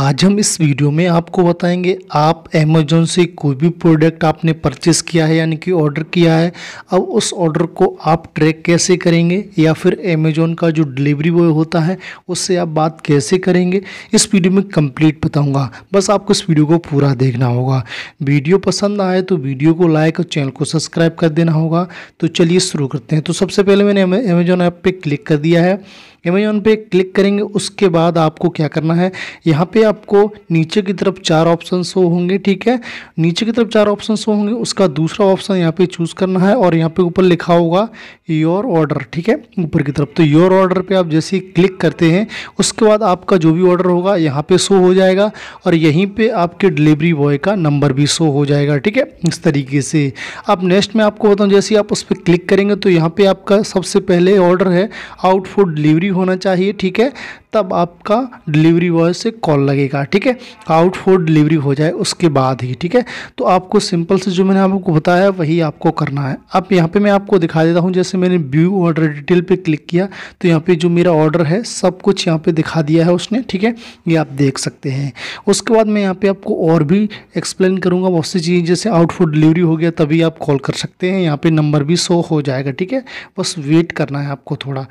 आज हम इस वीडियो में आपको बताएंगे आप अमेजोन से कोई भी प्रोडक्ट आपने परचेस किया है यानी कि ऑर्डर किया है अब उस ऑर्डर को आप ट्रैक कैसे करेंगे या फिर अमेजोन का जो डिलीवरी बॉय होता है उससे आप बात कैसे करेंगे इस वीडियो में कंप्लीट बताऊंगा बस आपको इस वीडियो को पूरा देखना होगा वीडियो पसंद आए तो वीडियो को लाइक और चैनल को सब्सक्राइब कर देना होगा तो चलिए शुरू करते हैं तो सबसे पहले मैंने अमेजोन ऐप पर क्लिक कर दिया है अमेजोन पे क्लिक करेंगे उसके बाद आपको क्या करना है यहाँ पे आपको नीचे की तरफ चार ऑप्शन शो होंगे ठीक है नीचे की तरफ चार ऑप्शन शो होंगे उसका दूसरा ऑप्शन यहाँ पे चूज़ करना है और यहाँ पे ऊपर लिखा होगा योर ऑर्डर ठीक है ऊपर की तरफ तो योर ऑर्डर पे आप जैसे ही क्लिक करते हैं उसके बाद आपका जो भी ऑर्डर होगा यहाँ पर शो हो जाएगा और यहीं पर आपके डिलीवरी बॉय का नंबर भी शो हो जाएगा ठीक है इस तरीके से अब नेक्स्ट में आपको बताऊँ जैसे आप उस पर क्लिक करेंगे तो यहाँ पर आपका सबसे पहले ऑर्डर है आउट फूड डिलीवरी होना चाहिए ठीक है तब आपका डिलीवरी बॉय से कॉल लगेगा ठीक है आउट फॉर डिलीवरी हो जाए उसके बाद ही ठीक है तो आपको सिंपल से जो मैंने आपको बताया वही आपको करना है अब यहाँ पे मैं आपको दिखा देता हूँ जैसे मैंने व्यू ऑर्डर डिटेल पे क्लिक किया तो यहाँ पे जो मेरा ऑर्डर है सब कुछ यहाँ पे दिखा दिया है उसने ठीक है ये आप देख सकते हैं उसके बाद मैं यहाँ पर आपको और भी एक्सप्लेन करूँगा बहुत सी चीज़ जैसे आउट फॉर डिलीवरी हो गया तभी आप कॉल कर सकते हैं यहाँ पर नंबर भी शो हो जाएगा ठीक है बस वेट करना है आपको थोड़ा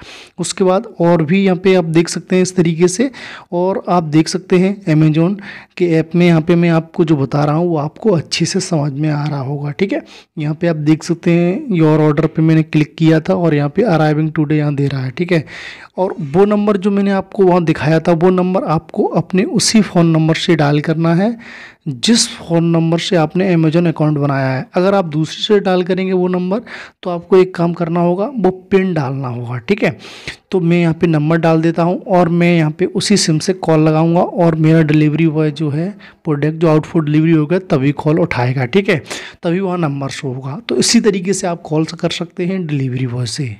उसके बाद और भी यहाँ पर आप देख सकते हैं इस तरीके से और आप देख सकते हैं अमेजोन के ऐप में यहाँ पे मैं आपको जो बता रहा हूँ वो आपको अच्छे से समझ में आ रहा होगा ठीक है यहाँ पे आप देख सकते हैं योर ऑर्डर पे मैंने क्लिक किया था और यहाँ पे अराइविंग टूडे यहाँ दे रहा है ठीक है और वो नंबर जो मैंने आपको वहाँ दिखाया था वो नंबर आपको अपने उसी फ़ोन नंबर से डायल करना है जिस फ़ोन नंबर से आपने अमेजोन अकाउंट बनाया है अगर आप दूसरी से डाल करेंगे वो नंबर तो आपको एक काम करना होगा वो पिन डालना होगा ठीक है तो मैं यहाँ पे नंबर डाल देता हूँ और मैं यहाँ पे उसी सिम से कॉल लगाऊंगा और मेरा डिलीवरी बॉय जो है प्रोडक्ट जो आउटफुट डिलीवरी होगा तभी कॉल उठाएगा ठीक है तभी वहाँ नंबर शो होगा तो इसी तरीके से आप कॉल कर सकते हैं डिलीवरी बॉय से